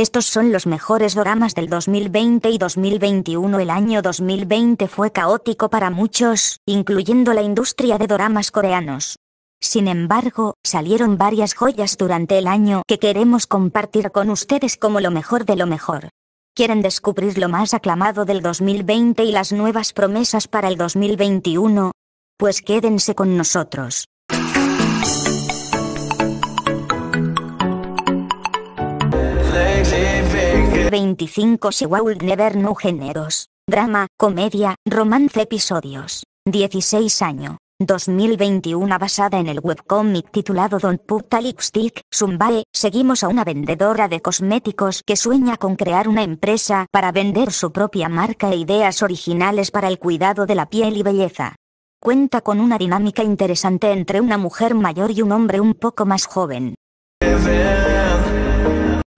Estos son los mejores doramas del 2020 y 2021. El año 2020 fue caótico para muchos, incluyendo la industria de doramas coreanos. Sin embargo, salieron varias joyas durante el año que queremos compartir con ustedes como lo mejor de lo mejor. ¿Quieren descubrir lo más aclamado del 2020 y las nuevas promesas para el 2021? Pues quédense con nosotros. 25 si Never new Géneros. Drama, comedia, romance episodios. 16 año. 2021 basada en el webcomic titulado Don't Put a Lipstick, Sumbae, seguimos a una vendedora de cosméticos que sueña con crear una empresa para vender su propia marca e ideas originales para el cuidado de la piel y belleza. Cuenta con una dinámica interesante entre una mujer mayor y un hombre un poco más joven.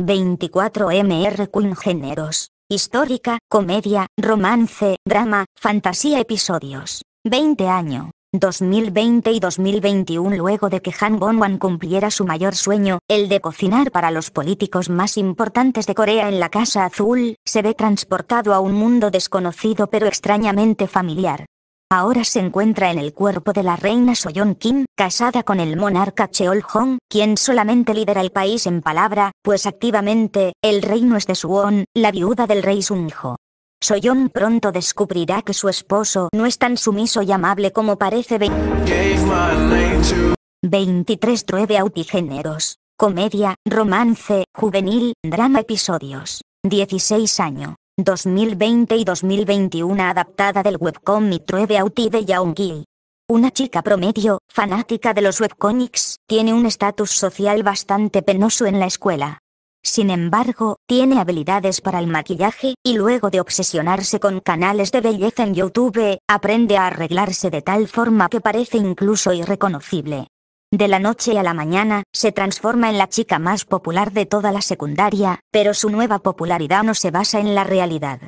24 MR Queen Géneros. Histórica, comedia, romance, drama, fantasía episodios. 20 año. 2020 y 2021 luego de que Han Bon-Wan cumpliera su mayor sueño, el de cocinar para los políticos más importantes de Corea en la Casa Azul, se ve transportado a un mundo desconocido pero extrañamente familiar ahora se encuentra en el cuerpo de la reina Soyon Kim, casada con el monarca Cheol Hong, quien solamente lidera el país en palabra, pues activamente, el reino es de Suon, la viuda del rey hijo. Soyon pronto descubrirá que su esposo no es tan sumiso y amable como parece 23 True Autigéneros. Comedia, romance, juvenil, drama episodios. 16 años. 2020 y 2021 adaptada del webcomic True de Yaungi. Una chica promedio, fanática de los webcomics, tiene un estatus social bastante penoso en la escuela. Sin embargo, tiene habilidades para el maquillaje, y luego de obsesionarse con canales de belleza en YouTube, aprende a arreglarse de tal forma que parece incluso irreconocible. De la noche a la mañana, se transforma en la chica más popular de toda la secundaria, pero su nueva popularidad no se basa en la realidad.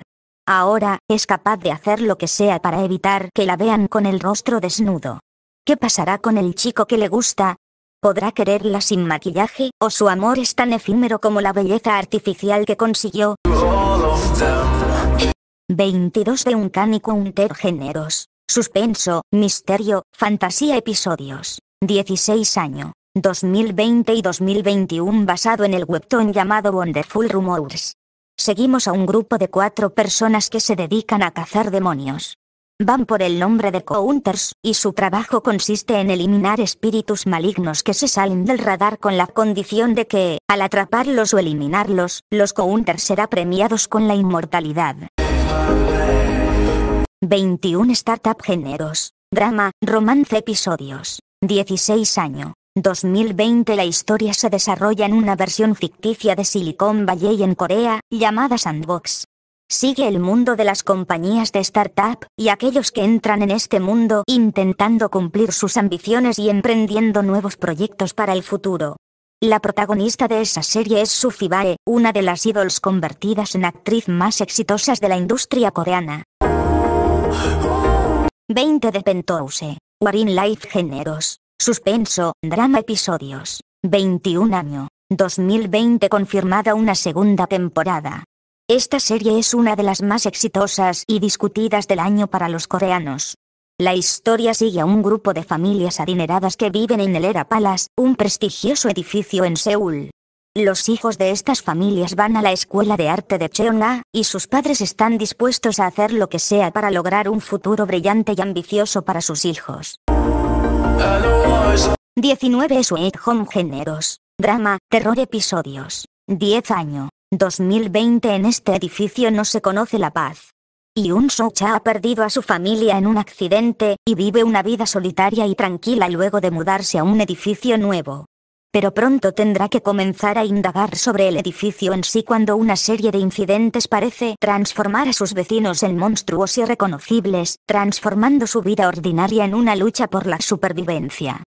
Ahora, es capaz de hacer lo que sea para evitar que la vean con el rostro desnudo. ¿Qué pasará con el chico que le gusta? ¿Podrá quererla sin maquillaje, o su amor es tan efímero como la belleza artificial que consiguió? 22 de un cánico unter géneros. Suspenso, misterio, fantasía episodios. 16 año, 2020 y 2021 basado en el webtoon llamado Wonderful Rumors. Seguimos a un grupo de cuatro personas que se dedican a cazar demonios. Van por el nombre de Counters, y su trabajo consiste en eliminar espíritus malignos que se salen del radar con la condición de que, al atraparlos o eliminarlos, los Counters será premiados con la inmortalidad. 21 Startup Géneros. Drama, Romance Episodios. 16 año. 2020 La historia se desarrolla en una versión ficticia de Silicon Valley en Corea, llamada Sandbox. Sigue el mundo de las compañías de startup, y aquellos que entran en este mundo intentando cumplir sus ambiciones y emprendiendo nuevos proyectos para el futuro. La protagonista de esa serie es Sufi Bae, una de las idols convertidas en actriz más exitosas de la industria coreana. 20 de Penthouse in Life Géneros. Suspenso, drama episodios. 21 año. 2020 confirmada una segunda temporada. Esta serie es una de las más exitosas y discutidas del año para los coreanos. La historia sigue a un grupo de familias adineradas que viven en el Era Palace, un prestigioso edificio en Seúl. Los hijos de estas familias van a la escuela de arte de Cheong-La y sus padres están dispuestos a hacer lo que sea para lograr un futuro brillante y ambicioso para sus hijos. 19 Sweet Home Géneros. Drama, terror episodios. 10 año. 2020 en este edificio no se conoce la paz. Y un Socha ha perdido a su familia en un accidente, y vive una vida solitaria y tranquila luego de mudarse a un edificio nuevo pero pronto tendrá que comenzar a indagar sobre el edificio en sí cuando una serie de incidentes parece transformar a sus vecinos en monstruos irreconocibles, transformando su vida ordinaria en una lucha por la supervivencia.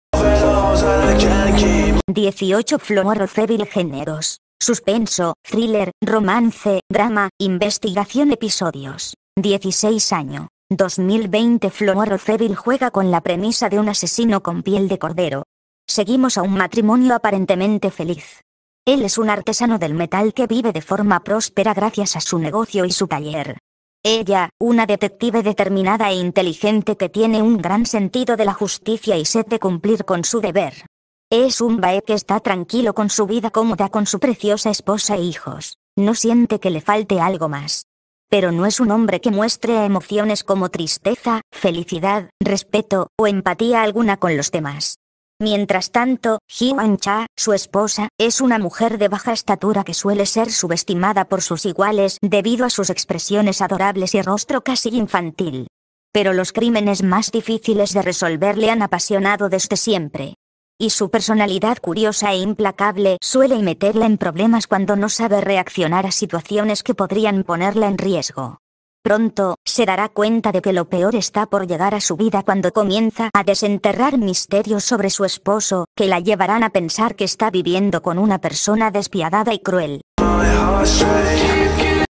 18 Evil Géneros. Suspenso, thriller, romance, drama, investigación episodios. 16 año. 2020 Evil juega con la premisa de un asesino con piel de cordero, Seguimos a un matrimonio aparentemente feliz. Él es un artesano del metal que vive de forma próspera gracias a su negocio y su taller. Ella, una detective determinada e inteligente que tiene un gran sentido de la justicia y sed de cumplir con su deber. Es un bae que está tranquilo con su vida cómoda con su preciosa esposa e hijos. No siente que le falte algo más. Pero no es un hombre que muestre emociones como tristeza, felicidad, respeto o empatía alguna con los demás. Mientras tanto, Wan Cha, su esposa, es una mujer de baja estatura que suele ser subestimada por sus iguales debido a sus expresiones adorables y rostro casi infantil. Pero los crímenes más difíciles de resolver le han apasionado desde siempre. Y su personalidad curiosa e implacable suele meterla en problemas cuando no sabe reaccionar a situaciones que podrían ponerla en riesgo. Pronto, se dará cuenta de que lo peor está por llegar a su vida cuando comienza a desenterrar misterios sobre su esposo, que la llevarán a pensar que está viviendo con una persona despiadada y cruel.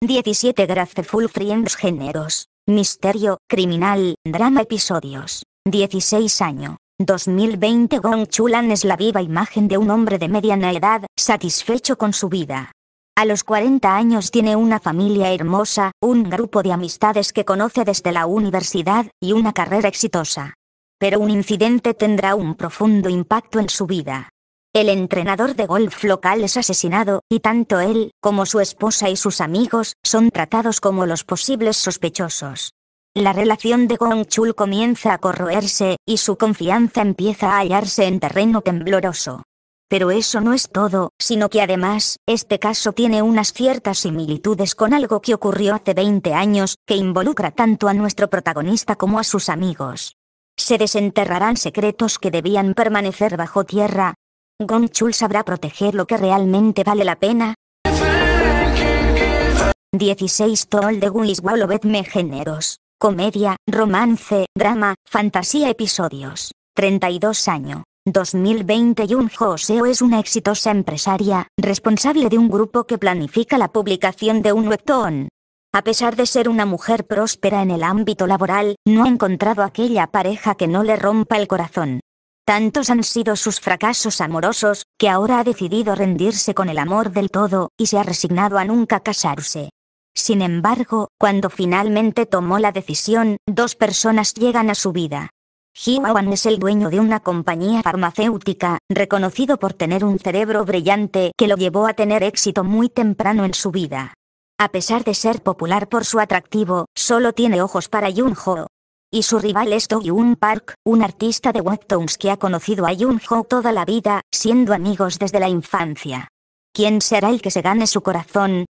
17 Graceful Friends Géneros. Misterio, criminal, drama episodios. 16 año. 2020 Gong Chulan es la viva imagen de un hombre de mediana edad, satisfecho con su vida. A los 40 años tiene una familia hermosa, un grupo de amistades que conoce desde la universidad, y una carrera exitosa. Pero un incidente tendrá un profundo impacto en su vida. El entrenador de golf local es asesinado, y tanto él, como su esposa y sus amigos, son tratados como los posibles sospechosos. La relación de Gong Chul comienza a corroerse, y su confianza empieza a hallarse en terreno tembloroso. Pero eso no es todo, sino que además, este caso tiene unas ciertas similitudes con algo que ocurrió hace 20 años, que involucra tanto a nuestro protagonista como a sus amigos. Se desenterrarán secretos que debían permanecer bajo tierra. Gonchul sabrá proteger lo que realmente vale la pena. 16 Toll de Guis me generos. Comedia, romance, drama, fantasía episodios. 32 años. 2021 Joseo es una exitosa empresaria, responsable de un grupo que planifica la publicación de un webtoon. A pesar de ser una mujer próspera en el ámbito laboral, no ha encontrado aquella pareja que no le rompa el corazón. Tantos han sido sus fracasos amorosos, que ahora ha decidido rendirse con el amor del todo, y se ha resignado a nunca casarse. Sin embargo, cuando finalmente tomó la decisión, dos personas llegan a su vida. Jim es el dueño de una compañía farmacéutica, reconocido por tener un cerebro brillante que lo llevó a tener éxito muy temprano en su vida. A pesar de ser popular por su atractivo, solo tiene ojos para Jun-ho. Y su rival es Do Yoon Park, un artista de Webtoons que ha conocido a Jun-ho toda la vida, siendo amigos desde la infancia. ¿Quién será el que se gane su corazón?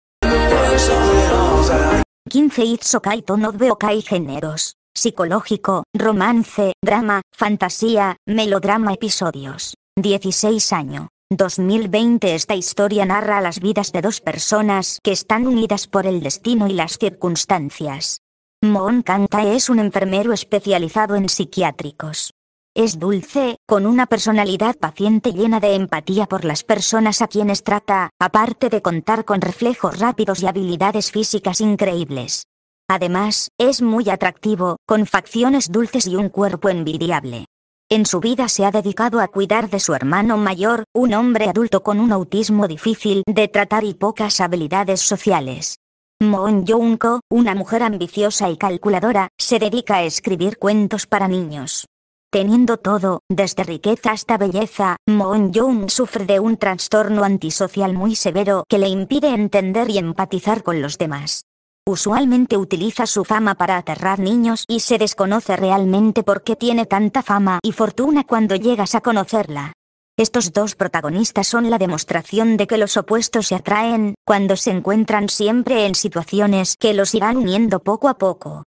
15 Itzokai no veo géneros psicológico, romance, drama, fantasía, melodrama episodios. 16 año. 2020 Esta historia narra las vidas de dos personas que están unidas por el destino y las circunstancias. Moon Kanta es un enfermero especializado en psiquiátricos. Es dulce, con una personalidad paciente llena de empatía por las personas a quienes trata, aparte de contar con reflejos rápidos y habilidades físicas increíbles. Además, es muy atractivo, con facciones dulces y un cuerpo envidiable. En su vida se ha dedicado a cuidar de su hermano mayor, un hombre adulto con un autismo difícil de tratar y pocas habilidades sociales. Moon Jungko, una mujer ambiciosa y calculadora, se dedica a escribir cuentos para niños. Teniendo todo, desde riqueza hasta belleza, Moon Jung sufre de un trastorno antisocial muy severo que le impide entender y empatizar con los demás. Usualmente utiliza su fama para aterrar niños y se desconoce realmente por qué tiene tanta fama y fortuna cuando llegas a conocerla. Estos dos protagonistas son la demostración de que los opuestos se atraen cuando se encuentran siempre en situaciones que los irán uniendo poco a poco.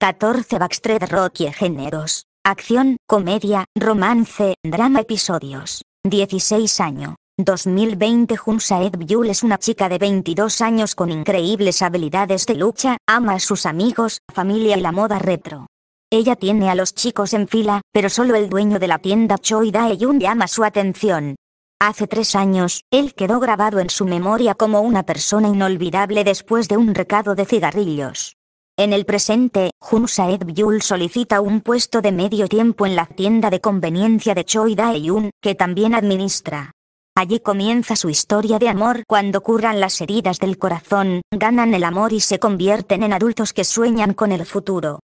14 Backstreet Rocky Géneros. Acción, comedia, romance, drama episodios. 16 año. 2020 Jun Saed Byul es una chica de 22 años con increíbles habilidades de lucha, ama a sus amigos, familia y la moda retro. Ella tiene a los chicos en fila, pero solo el dueño de la tienda Choi dae yoon llama su atención. Hace tres años, él quedó grabado en su memoria como una persona inolvidable después de un recado de cigarrillos. En el presente, Jun Saed Byul solicita un puesto de medio tiempo en la tienda de conveniencia de Choi dae yoon que también administra. Allí comienza su historia de amor cuando curan las heridas del corazón, ganan el amor y se convierten en adultos que sueñan con el futuro.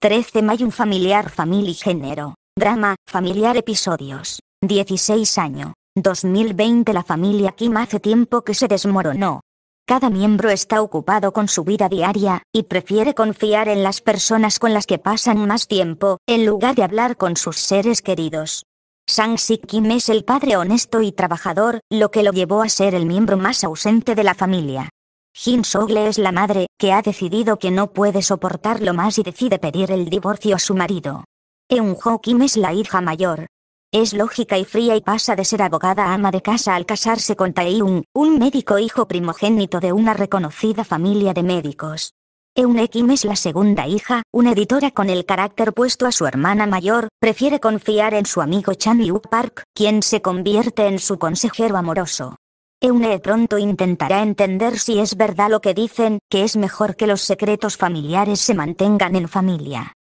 13 un familiar y género. Drama, familiar episodios. 16 año. 2020 La familia Kim hace tiempo que se desmoronó. Cada miembro está ocupado con su vida diaria, y prefiere confiar en las personas con las que pasan más tiempo, en lugar de hablar con sus seres queridos sang sik Kim es el padre honesto y trabajador, lo que lo llevó a ser el miembro más ausente de la familia. Jin Sogle es la madre, que ha decidido que no puede soportarlo más y decide pedir el divorcio a su marido. Eun Ho Kim es la hija mayor. Es lógica y fría y pasa de ser abogada ama de casa al casarse con Yung, un médico hijo primogénito de una reconocida familia de médicos. Eune Kim es la segunda hija, una editora con el carácter puesto a su hermana mayor, prefiere confiar en su amigo Chan Yu Park, quien se convierte en su consejero amoroso. Eune pronto intentará entender si es verdad lo que dicen, que es mejor que los secretos familiares se mantengan en familia.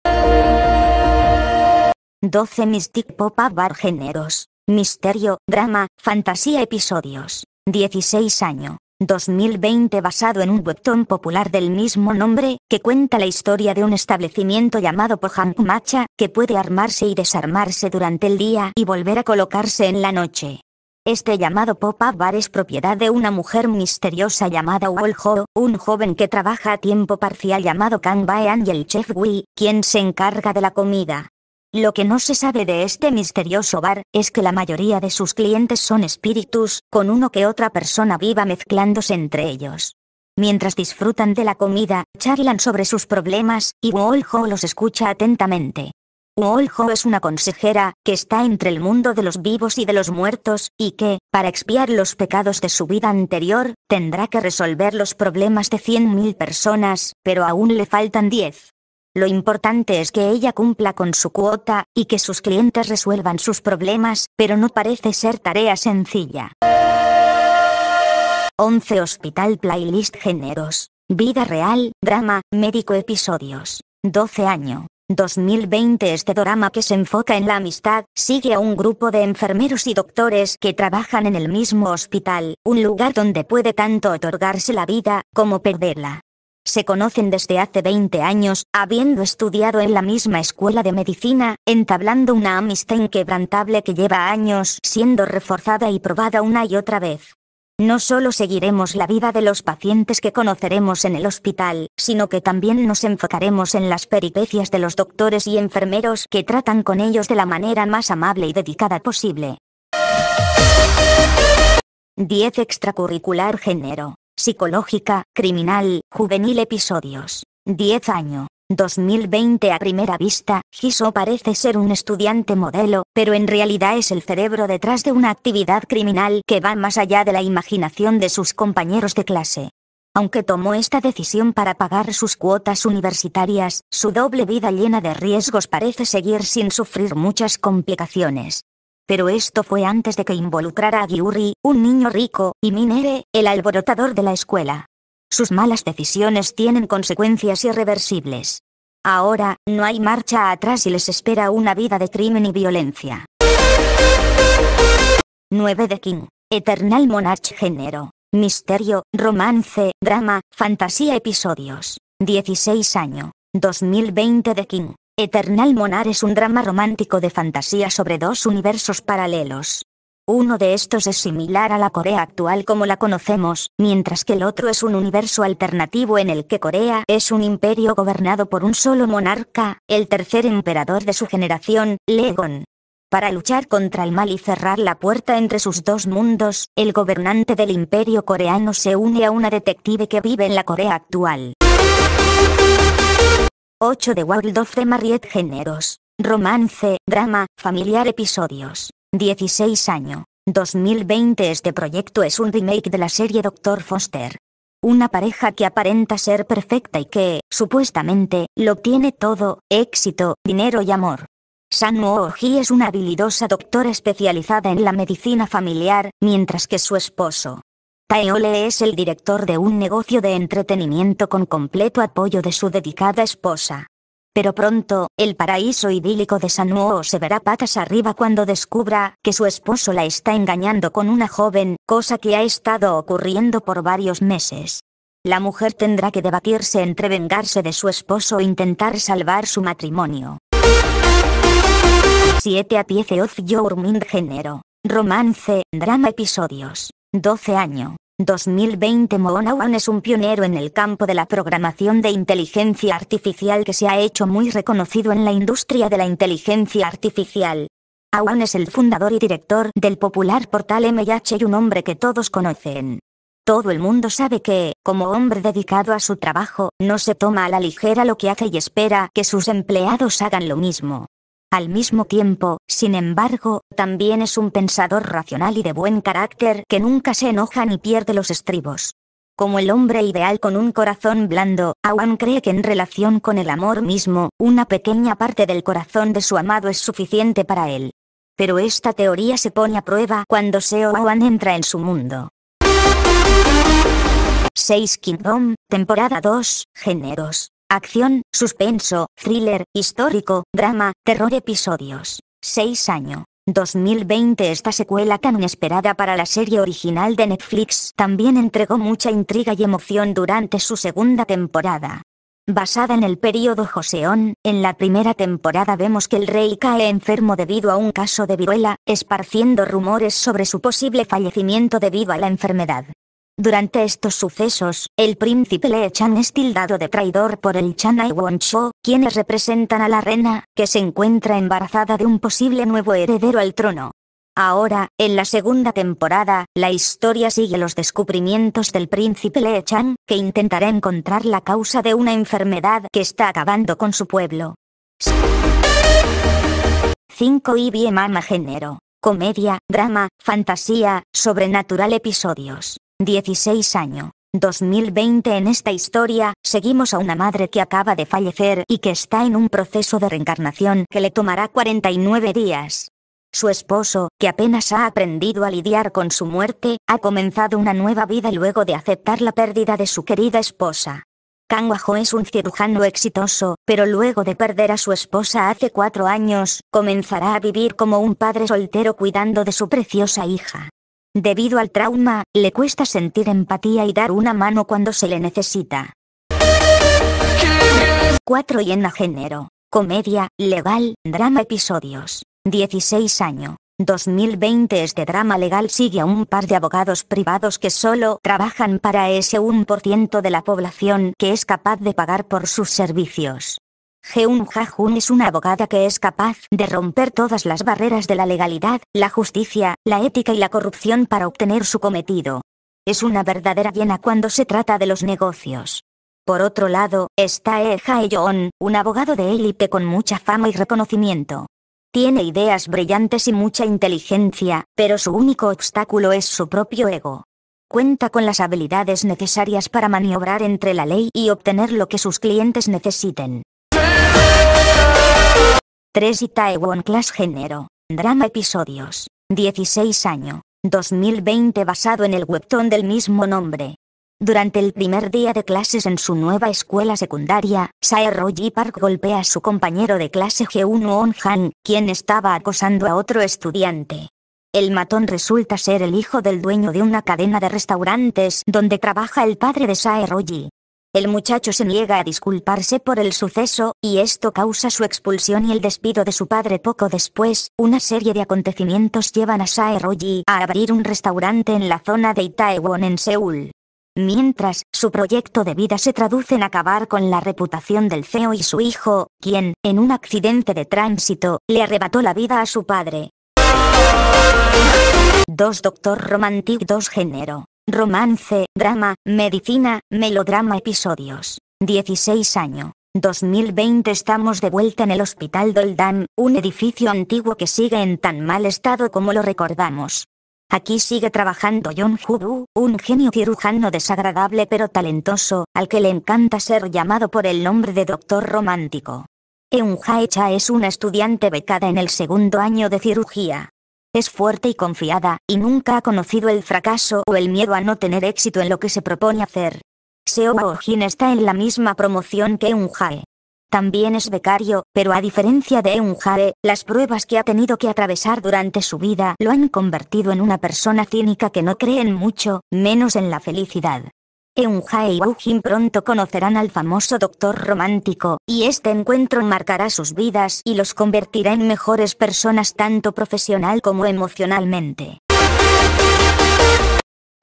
12 Mystic Pop-Up Bar Géneros. Misterio, drama, fantasía episodios. 16 años. 2020 basado en un webtoon popular del mismo nombre, que cuenta la historia de un establecimiento llamado Pohang Macha, que puede armarse y desarmarse durante el día y volver a colocarse en la noche. Este llamado pop-up bar es propiedad de una mujer misteriosa llamada Ho, un joven que trabaja a tiempo parcial llamado Kang Baean y el chef Wee, quien se encarga de la comida. Lo que no se sabe de este misterioso bar, es que la mayoría de sus clientes son espíritus, con uno que otra persona viva mezclándose entre ellos. Mientras disfrutan de la comida, charlan sobre sus problemas, y Wolho los escucha atentamente. Wolho es una consejera, que está entre el mundo de los vivos y de los muertos, y que, para expiar los pecados de su vida anterior, tendrá que resolver los problemas de 100.000 personas, pero aún le faltan 10. Lo importante es que ella cumpla con su cuota, y que sus clientes resuelvan sus problemas, pero no parece ser tarea sencilla. 11 Hospital Playlist Géneros. Vida real, drama, médico episodios. 12 año. 2020 Este drama que se enfoca en la amistad, sigue a un grupo de enfermeros y doctores que trabajan en el mismo hospital, un lugar donde puede tanto otorgarse la vida, como perderla se conocen desde hace 20 años, habiendo estudiado en la misma escuela de medicina, entablando una amistad inquebrantable que lleva años siendo reforzada y probada una y otra vez. No solo seguiremos la vida de los pacientes que conoceremos en el hospital, sino que también nos enfocaremos en las peripecias de los doctores y enfermeros que tratan con ellos de la manera más amable y dedicada posible. 10 extracurricular género psicológica, criminal, juvenil episodios. 10 año. 2020 a primera vista, Giso parece ser un estudiante modelo, pero en realidad es el cerebro detrás de una actividad criminal que va más allá de la imaginación de sus compañeros de clase. Aunque tomó esta decisión para pagar sus cuotas universitarias, su doble vida llena de riesgos parece seguir sin sufrir muchas complicaciones. Pero esto fue antes de que involucrara a Giuri, un niño rico, y Minere, el alborotador de la escuela. Sus malas decisiones tienen consecuencias irreversibles. Ahora, no hay marcha atrás y les espera una vida de crimen y violencia. 9 de King. Eternal Monarch Género. Misterio, romance, drama, fantasía episodios. 16 año. 2020 de King. Eternal Monar es un drama romántico de fantasía sobre dos universos paralelos. Uno de estos es similar a la Corea actual como la conocemos, mientras que el otro es un universo alternativo en el que Corea es un imperio gobernado por un solo monarca, el tercer emperador de su generación, Legon. Para luchar contra el mal y cerrar la puerta entre sus dos mundos, el gobernante del imperio coreano se une a una detective que vive en la Corea actual. 8 de World of the Marriott Géneros. Romance, drama, familiar episodios. 16 año. 2020 Este proyecto es un remake de la serie Doctor Foster. Una pareja que aparenta ser perfecta y que, supuestamente, lo tiene todo, éxito, dinero y amor. sam Ji es una habilidosa doctora especializada en la medicina familiar, mientras que su esposo, Taeole es el director de un negocio de entretenimiento con completo apoyo de su dedicada esposa. Pero pronto, el paraíso idílico de Sanuo se verá patas arriba cuando descubra que su esposo la está engañando con una joven, cosa que ha estado ocurriendo por varios meses. La mujer tendrá que debatirse entre vengarse de su esposo e intentar salvar su matrimonio. 7 a 10 Of Your Mind Género. Romance, drama episodios. 12 año. 2020 Awan es un pionero en el campo de la programación de inteligencia artificial que se ha hecho muy reconocido en la industria de la inteligencia artificial. Awan es el fundador y director del popular portal MH y un hombre que todos conocen. Todo el mundo sabe que, como hombre dedicado a su trabajo, no se toma a la ligera lo que hace y espera que sus empleados hagan lo mismo. Al mismo tiempo, sin embargo, también es un pensador racional y de buen carácter que nunca se enoja ni pierde los estribos. Como el hombre ideal con un corazón blando, Awan cree que en relación con el amor mismo, una pequeña parte del corazón de su amado es suficiente para él. Pero esta teoría se pone a prueba cuando Seo Awan entra en su mundo. 6 Kingdom, temporada 2, géneros. Acción, suspenso, thriller, histórico, drama, terror episodios. 6 años. 2020 Esta secuela tan inesperada para la serie original de Netflix también entregó mucha intriga y emoción durante su segunda temporada. Basada en el período Joseón, en la primera temporada vemos que el rey cae enfermo debido a un caso de viruela, esparciendo rumores sobre su posible fallecimiento debido a la enfermedad. Durante estos sucesos, el príncipe Lee Chan es tildado de traidor por el Chan Ai Won Cho, quienes representan a la reina, que se encuentra embarazada de un posible nuevo heredero al trono. Ahora, en la segunda temporada, la historia sigue los descubrimientos del príncipe Lee Chan, que intentará encontrar la causa de una enfermedad que está acabando con su pueblo. 5 IBM Mama Género. Comedia, drama, fantasía, sobrenatural episodios. 16 año. 2020 en esta historia, seguimos a una madre que acaba de fallecer y que está en un proceso de reencarnación que le tomará 49 días. Su esposo, que apenas ha aprendido a lidiar con su muerte, ha comenzado una nueva vida luego de aceptar la pérdida de su querida esposa. Wajo es un cirujano exitoso, pero luego de perder a su esposa hace cuatro años, comenzará a vivir como un padre soltero cuidando de su preciosa hija. Debido al trauma, le cuesta sentir empatía y dar una mano cuando se le necesita. 4 y en género. Comedia, legal, drama episodios. 16 año. 2020 Este drama legal sigue a un par de abogados privados que solo trabajan para ese 1% de la población que es capaz de pagar por sus servicios. Jeun Ha-jun es una abogada que es capaz de romper todas las barreras de la legalidad, la justicia, la ética y la corrupción para obtener su cometido. Es una verdadera llena cuando se trata de los negocios. Por otro lado, está E. jae un abogado de élite con mucha fama y reconocimiento. Tiene ideas brillantes y mucha inteligencia, pero su único obstáculo es su propio ego. Cuenta con las habilidades necesarias para maniobrar entre la ley y obtener lo que sus clientes necesiten. 3 y Taiwan Class Género, Drama Episodios, 16 año, 2020 basado en el webtoon del mismo nombre. Durante el primer día de clases en su nueva escuela secundaria, Roji Park golpea a su compañero de clase Geun Won Han, quien estaba acosando a otro estudiante. El matón resulta ser el hijo del dueño de una cadena de restaurantes donde trabaja el padre de Roji. El muchacho se niega a disculparse por el suceso, y esto causa su expulsión y el despido de su padre poco después. Una serie de acontecimientos llevan a Roji a abrir un restaurante en la zona de Itaewon en Seúl. Mientras, su proyecto de vida se traduce en acabar con la reputación del CEO y su hijo, quien, en un accidente de tránsito, le arrebató la vida a su padre. 2 Doctor Romantic 2 Género Romance, drama, medicina, melodrama episodios. 16 año. 2020 estamos de vuelta en el Hospital Doldan, un edificio antiguo que sigue en tan mal estado como lo recordamos. Aquí sigue trabajando John Hudu, un genio cirujano desagradable pero talentoso, al que le encanta ser llamado por el nombre de Doctor Romántico. Eun Haecha es una estudiante becada en el segundo año de cirugía es fuerte y confiada, y nunca ha conocido el fracaso o el miedo a no tener éxito en lo que se propone hacer. Seo Jin está en la misma promoción que Eun Jae. También es becario, pero a diferencia de Eun Jae, las pruebas que ha tenido que atravesar durante su vida lo han convertido en una persona cínica que no cree en mucho, menos en la felicidad. Eunja y Woojin pronto conocerán al famoso doctor romántico, y este encuentro marcará sus vidas y los convertirá en mejores personas tanto profesional como emocionalmente.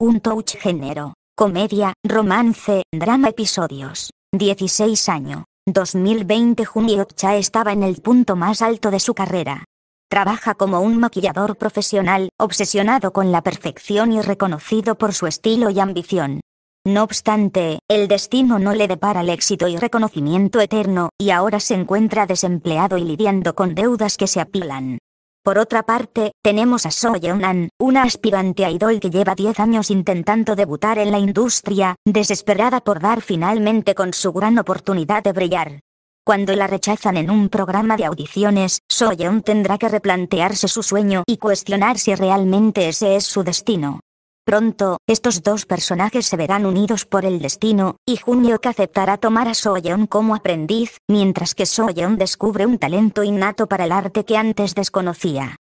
Un touch género. Comedia, romance, drama episodios. 16 año. 2020 Junio Cha estaba en el punto más alto de su carrera. Trabaja como un maquillador profesional, obsesionado con la perfección y reconocido por su estilo y ambición. No obstante, el destino no le depara el éxito y reconocimiento eterno, y ahora se encuentra desempleado y lidiando con deudas que se apilan. Por otra parte, tenemos a So Jeun-an, una aspirante a idol que lleva 10 años intentando debutar en la industria, desesperada por dar finalmente con su gran oportunidad de brillar. Cuando la rechazan en un programa de audiciones, So tendrá que replantearse su sueño y cuestionar si realmente ese es su destino. Pronto, estos dos personajes se verán unidos por el destino, y Junyok aceptará tomar a Soyeon como aprendiz, mientras que Soyeon descubre un talento innato para el arte que antes desconocía.